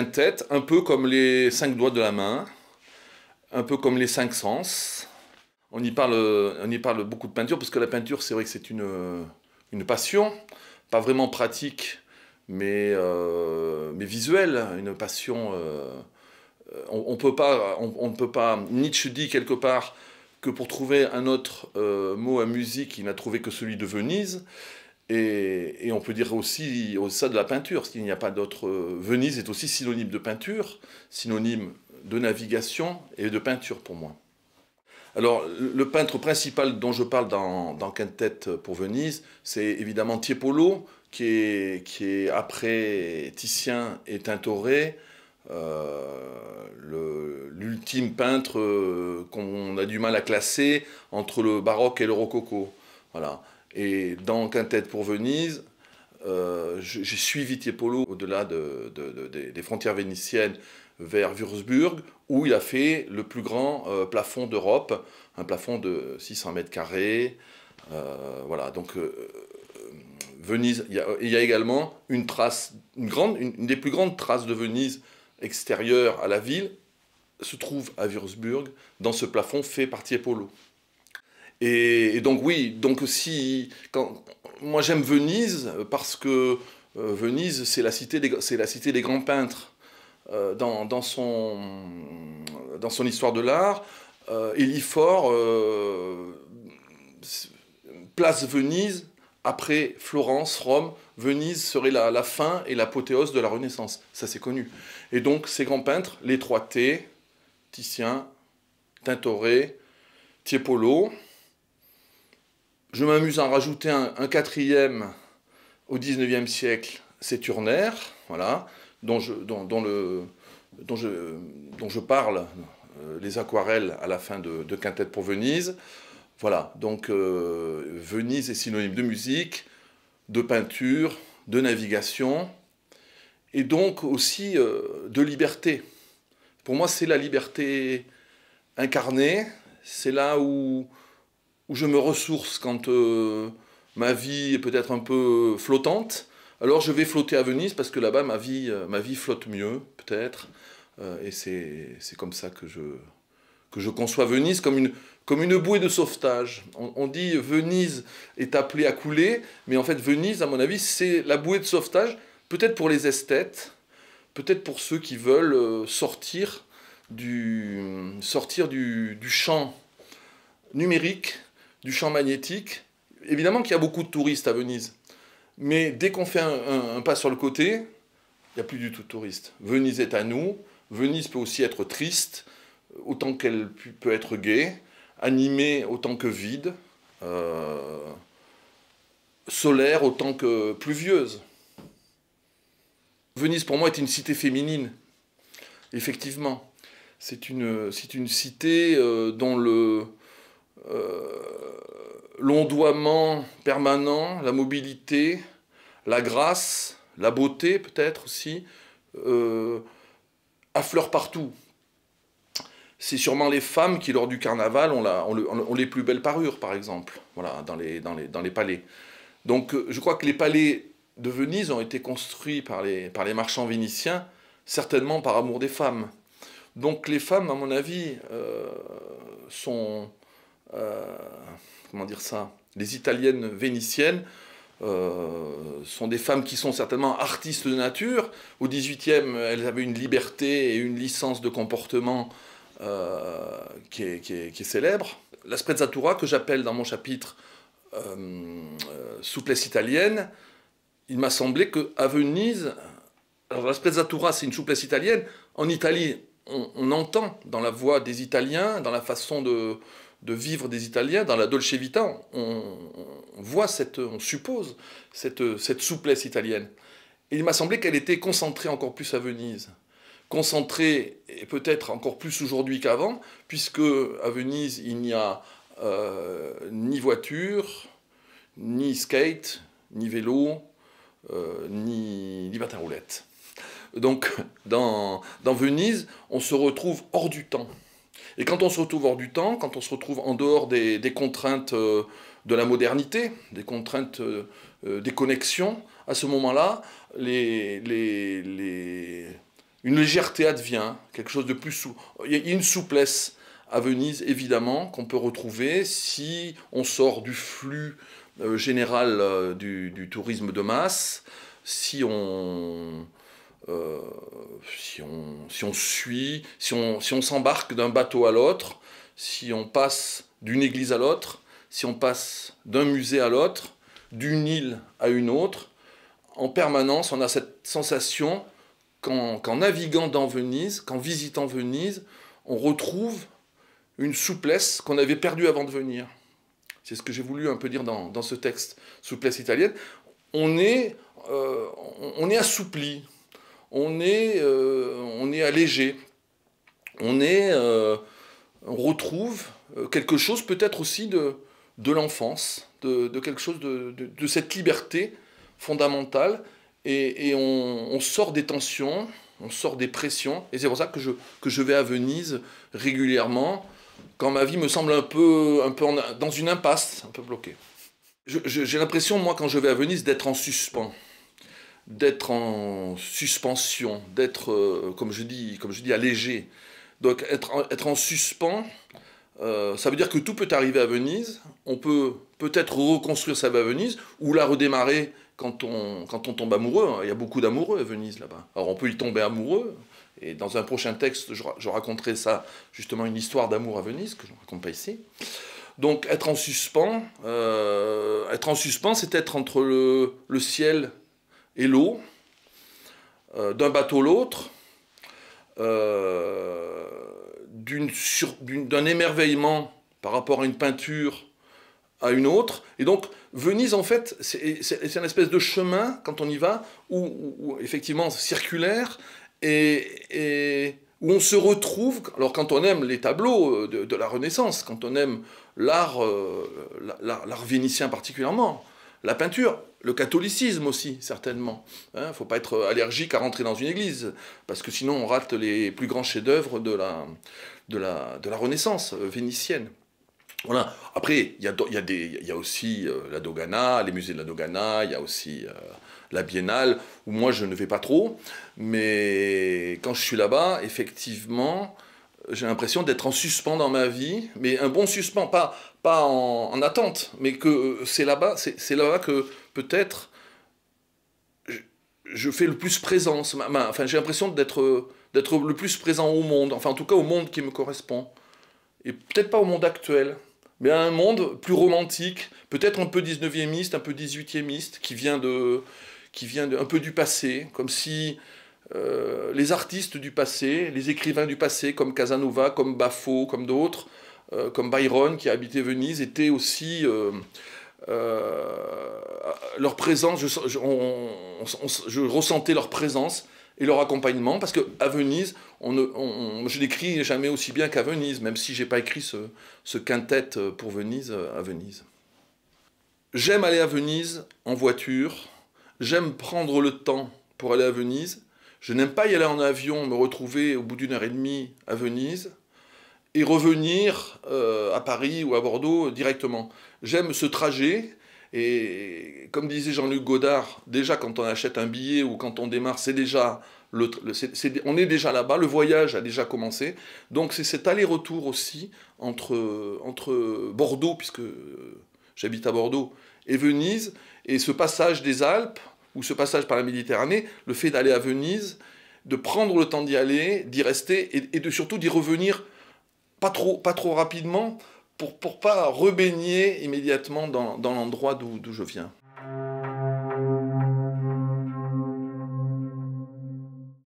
tête, un peu comme les cinq doigts de la main, un peu comme les cinq sens. On y parle, on y parle beaucoup de peinture, parce que la peinture, c'est vrai que c'est une, une passion, pas vraiment pratique, mais, euh, mais visuelle, une passion. Euh, on, ne peut pas, on, ne peut pas. Nietzsche dit quelque part que pour trouver un autre euh, mot à musique, il n'a trouvé que celui de Venise. Et, on peut dire aussi au-delà de la peinture, parce qu'il n'y a pas d'autre. Euh, Venise est aussi synonyme de peinture, synonyme de navigation et de peinture pour moi. Alors, le peintre principal dont je parle dans, dans Quintette pour Venise, c'est évidemment Tiepolo, qui est, qui est, après Titien et Tintoret, euh, l'ultime peintre euh, qu'on a du mal à classer entre le baroque et le rococo. Voilà. Et dans Quintet pour Venise, euh, j'ai suivi Tiepolo au-delà de, des frontières vénitiennes vers Würzburg, où il a fait le plus grand euh, plafond d'Europe, un plafond de 600 mètres carrés. Euh, voilà, donc Venise, il y, a, également une trace, grande, une, une des plus grandes traces de Venise extérieure à la ville se trouve à Würzburg, dans ce plafond fait par Tiepolo. Et, donc oui, donc moi j'aime Venise parce que euh, Venise c'est la cité des grands peintres euh, dans, son histoire de l'art. Euh, Elifort euh, place Venise après Florence, Rome, Venise serait la, la fin et l'apothéose de la Renaissance. Ça, c'est connu. Et donc, ces grands peintres, les trois T, Titien, Tintoret, Tiepolo, je m'amuse à en rajouter un, quatrième au 19e siècle, c'est Turner, voilà, dont je, dont, le, dont je, dont je parle, euh, les aquarelles à la fin de, de Quintette pour Venise. Voilà, donc euh, Venise est synonyme de musique, de peinture, de navigation, et donc aussi euh, de liberté. Pour moi, c'est la liberté incarnée, c'est là où où je me ressource quand euh, ma vie est peut-être un peu flottante. Alors je vais flotter à Venise parce que là-bas ma vie, euh, ma vie flotte mieux, peut-être. Euh, et c'est comme ça que je, que je conçois Venise comme une, comme une bouée de sauvetage. On, dit Venise est appelée à couler, mais en fait Venise, à mon avis, c'est la bouée de sauvetage, peut-être pour les esthètes, peut-être pour ceux qui veulent sortir du, sortir du, du champ numérique du champ magnétique. Évidemment qu'il y a beaucoup de touristes à Venise, mais dès qu'on fait un, pas sur le côté, il n'y a plus du tout de touristes. Venise est à nous, Venise peut aussi être triste, autant qu'elle peut être gaie, animée autant que vide, euh, solaire autant que pluvieuse. Venise pour moi est une cité féminine, effectivement. C'est une, une cité euh, dont le, euh, l'ondoiement permanent, la mobilité, la grâce, la beauté peut-être aussi, euh, affleurent partout. C'est sûrement les femmes qui, lors du carnaval, ont, les plus belles parures, par exemple, voilà, dans, les, palais. Donc euh, je crois que les palais de Venise ont été construits par les, marchands vénitiens, certainement par amour des femmes. Donc les femmes, à mon avis, euh, sont, euh, comment dire ça, les italiennes vénitiennes, euh, sont des femmes qui sont certainement artistes de nature. Au XVIIIe, elles avaient une liberté et une licence de comportement euh, qui, est, célèbre. La sprezzatura, que j'appelle dans mon chapitre souplesse italienne, il m'a semblé qu'à Venise, alors la sprezzatura, c'est une souplesse italienne. En Italie, on, entend dans la voix des Italiens, dans la façon de, de vivre des Italiens. Dans la Dolce Vita, on, voit cette, on suppose cette, souplesse italienne. il m'a semblé qu'elle était concentrée encore plus à Venise. Concentrée, et peut-être encore plus aujourd'hui qu'avant, puisque à Venise, il n'y a euh, ni voiture, ni skate, ni vélo, euh, ni, ni roulette. Donc, dans Venise, on se retrouve hors du temps. Et quand on se retrouve hors du temps, quand on se retrouve en dehors des, contraintes euh, de la modernité, des contraintes euh, euh, des connexions, à ce moment-là, une légèreté advient, quelque chose de plus souple. Il y a une souplesse à Venise, évidemment, qu'on peut retrouver si on sort du flux général du, tourisme de masse, si on euh, si, on, suit, si on s'embarque d'un bateau à l'autre, si on passe d'une église à l'autre, si on passe d'un musée à l'autre, d'une île à une autre, en permanence, on a cette sensation qu'en naviguant dans Venise, qu'en visitant Venise, on retrouve une souplesse qu'on avait perdue avant de venir. C'est ce que j'ai voulu un peu dire dans, ce texte, souplesse italienne. On est, euh, on est assoupli. Euh, on est, allégé, on, euh, retrouve euh, quelque chose peut-être aussi de, l'enfance, de, quelque chose de, cette liberté fondamentale, et, on, sort des tensions, on sort des pressions, et c'est pour ça que je, que je vais à Venise régulièrement, quand ma vie me semble un peu, peu dans une impasse, un peu bloquée. J'ai l'impression, moi, quand je vais à Venise, d'être en suspens d'être en suspension, d'être, euh, comme, je dis, comme je dis, allégé. Donc être en, être en suspens, euh, ça veut dire que tout peut arriver à Venise. On peut peut-être reconstruire sa vie à Venise ou la redémarrer quand on, quand on tombe amoureux. Hein. Il y a beaucoup d'amoureux à Venise là-bas. Alors on peut y tomber amoureux. Et dans un prochain texte, je, raconterai ça, justement, une histoire d'amour à Venise, que je ne raconte pas ici. Donc être en suspens, euh, être en suspens, c'est être entre le, le ciel et l'eau, euh, d'un bateau à l'autre, euh, d'un émerveillement par rapport à une peinture à une autre. Et donc, Venise, en fait, c'est une espèce de chemin, quand on y va, où, effectivement, circulaire, et, où on se retrouve, alors quand on aime les tableaux euh, de, la Renaissance, quand on aime l'art l'art vénitien particulièrement, la peinture, le catholicisme aussi, certainement. Il hein. ne faut pas être allergique à rentrer dans une église, parce que sinon on rate les plus grands chefs-d'œuvre de la, de, la, Renaissance euh, vénitienne. Voilà. Après, il y a, y, a y a, aussi euh, la Dogana, les musées de la Dogana, il y a aussi euh, la Biennale, où moi je ne vais pas trop, mais quand je suis là-bas, effectivement, j'ai l'impression d'être en suspens dans ma vie, mais un bon suspens, pas, pas en, attente, mais que euh, c'est là-bas, c'est, là-bas que peut-être je, je, fais le plus présence. enfin, j'ai l'impression d'être, d'être le plus présent au monde, enfin en tout cas au monde qui me correspond. Et peut-être pas au monde actuel, mais à un monde plus romantique, peut-être un peu 19e, un peu 18e, qui vient de qui vient de, un peu du passé, comme si euh, les artistes du passé, les écrivains du passé, comme Casanova, comme Baffo, comme d'autres, euh, comme Byron qui a habité Venise, étaient aussi... Euh, leur présence, je, ressentais leur présence et leur accompagnement, parce qu'à Venise, on, je n'écris jamais aussi bien qu'à Venise, même si je n'ai pas écrit ce, ce quintet pour Venise à Venise. J'aime aller à Venise en voiture, j'aime prendre le temps pour aller à Venise, je n'aime pas y aller en avion, me retrouver au bout d'une heure et demie à Venise et revenir euh, à Paris ou à Bordeaux directement. J'aime ce trajet. Et comme disait Jean-Luc Godard, déjà quand on achète un billet ou quand on démarre, c'est déjà on est déjà là-bas, le voyage a déjà commencé. Donc c'est cet aller-retour aussi entre, entre Bordeaux, puisque euh, j'habite à Bordeaux, et Venise, et ce passage des Alpes, ou ce passage par la Méditerranée, le fait d'aller à Venise, de prendre le temps d'y aller, d'y rester et, de surtout d'y revenir pas trop, pas trop rapidement pour ne pas rebaigner immédiatement dans, dans l'endroit d'où je viens.